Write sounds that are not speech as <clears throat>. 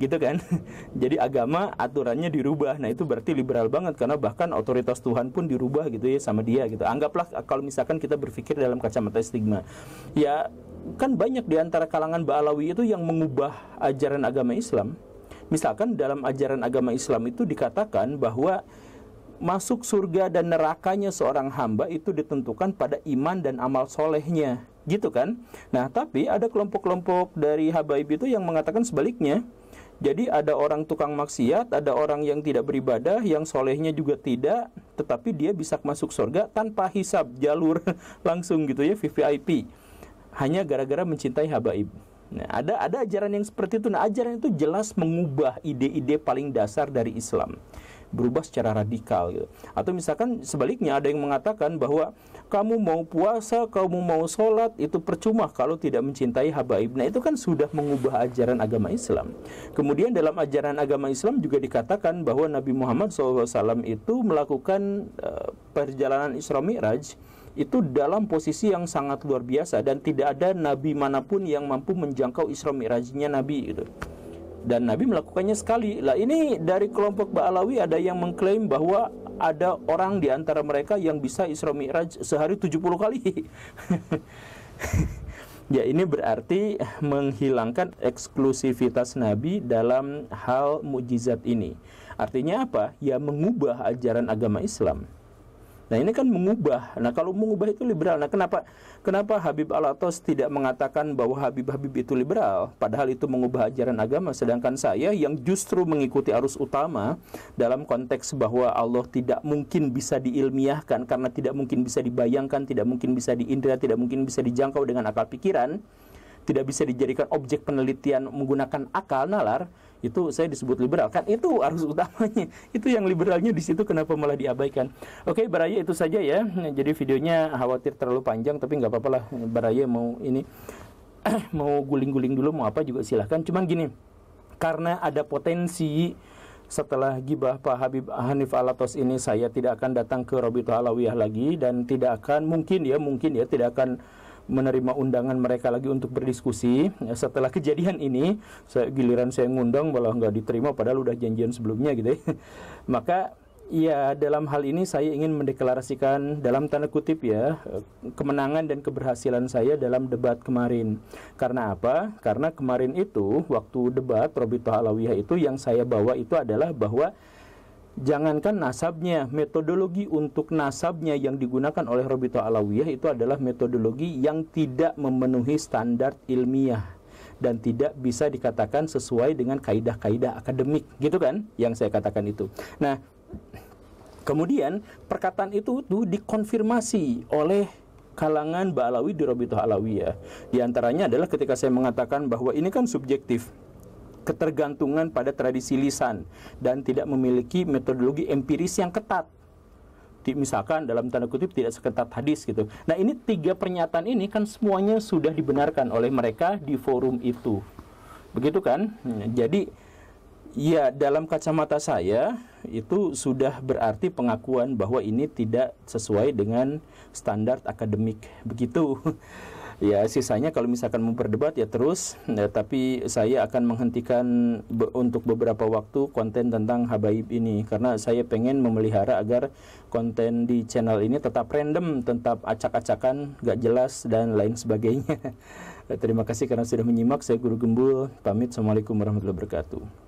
gitu kan <laughs> jadi agama aturannya dirubah nah itu berarti liberal banget karena bahkan otoritas Tuhan pun dirubah gitu ya sama dia gitu anggaplah eh, kalau misalkan kita berpikir dalam kacamata stigma ya kan banyak di antara kalangan Ba'alawi itu yang mengubah ajaran agama Islam misalkan dalam ajaran agama Islam itu dikatakan bahwa masuk surga dan nerakanya seorang hamba itu ditentukan pada iman dan amal solehnya gitu kan nah tapi ada kelompok-kelompok dari habaib itu yang mengatakan sebaliknya jadi ada orang tukang maksiat, ada orang yang tidak beribadah, yang solehnya juga tidak, tetapi dia bisa masuk surga tanpa hisab jalur <laughs> langsung gitu ya VVIP. Hanya gara-gara mencintai habaib. Nah, ada ada ajaran yang seperti itu. Nah, ajaran itu jelas mengubah ide-ide paling dasar dari Islam berubah secara radikal gitu. Atau misalkan sebaliknya ada yang mengatakan bahwa kamu mau puasa, kamu mau sholat itu percuma kalau tidak mencintai habaib. Nah itu kan sudah mengubah ajaran agama Islam. Kemudian dalam ajaran agama Islam juga dikatakan bahwa Nabi Muhammad SAW itu melakukan uh, perjalanan Isra Mi'raj itu dalam posisi yang sangat luar biasa dan tidak ada nabi manapun yang mampu menjangkau Isra Mi'rajnya nabi gitu dan Nabi melakukannya sekali. Lah ini dari kelompok Ba'alawi ada yang mengklaim bahwa ada orang di antara mereka yang bisa Isra Mi'raj sehari 70 kali. <laughs> ya ini berarti menghilangkan eksklusivitas Nabi dalam hal mujizat ini. Artinya apa? Ya mengubah ajaran agama Islam. Nah ini kan mengubah. Nah kalau mengubah itu liberal. Nah kenapa kenapa Habib Alatos tidak mengatakan bahwa Habib-Habib itu liberal? Padahal itu mengubah ajaran agama. Sedangkan saya yang justru mengikuti arus utama dalam konteks bahwa Allah tidak mungkin bisa diilmiahkan karena tidak mungkin bisa dibayangkan, tidak mungkin bisa diindra, tidak mungkin bisa dijangkau dengan akal pikiran tidak bisa dijadikan objek penelitian menggunakan akal nalar itu saya disebut liberal kan itu arus utamanya <laughs> itu yang liberalnya di situ kenapa malah diabaikan oke okay, baraya itu saja ya jadi videonya khawatir terlalu panjang tapi nggak apa-apa lah baraya mau ini <clears throat> mau guling-guling dulu mau apa juga silahkan cuman gini karena ada potensi setelah gibah Pak Habib Hanif Alatos ini saya tidak akan datang ke Robito Alawiyah lagi dan tidak akan mungkin ya mungkin ya tidak akan menerima undangan mereka lagi untuk berdiskusi. Ya, setelah kejadian ini, saya, giliran saya ngundang malah nggak diterima padahal udah janjian sebelumnya gitu ya. <laughs> Maka Ya, dalam hal ini saya ingin mendeklarasikan dalam tanda kutip ya, kemenangan dan keberhasilan saya dalam debat kemarin. Karena apa? Karena kemarin itu waktu debat Robito Alawiyah itu yang saya bawa itu adalah bahwa jangankan nasabnya, metodologi untuk nasabnya yang digunakan oleh Robito Alawiyah itu adalah metodologi yang tidak memenuhi standar ilmiah dan tidak bisa dikatakan sesuai dengan kaidah-kaidah akademik, gitu kan? Yang saya katakan itu. Nah, kemudian perkataan itu tuh dikonfirmasi oleh kalangan Ba'alawi di Robito Alawiyah. Di antaranya adalah ketika saya mengatakan bahwa ini kan subjektif ketergantungan pada tradisi lisan dan tidak memiliki metodologi empiris yang ketat. misalkan dalam tanda kutip tidak seketat hadis gitu. Nah ini tiga pernyataan ini kan semuanya sudah dibenarkan oleh mereka di forum itu. Begitu kan? Jadi ya dalam kacamata saya itu sudah berarti pengakuan bahwa ini tidak sesuai dengan standar akademik. Begitu. <laughs> Ya, sisanya kalau misalkan memperdebat ya terus, ya, tapi saya akan menghentikan be untuk beberapa waktu konten tentang habaib ini karena saya pengen memelihara agar konten di channel ini tetap random, tetap acak-acakan, gak jelas dan lain sebagainya. <laughs> Terima kasih karena sudah menyimak. Saya Guru Gembul, pamit. Assalamualaikum warahmatullahi wabarakatuh.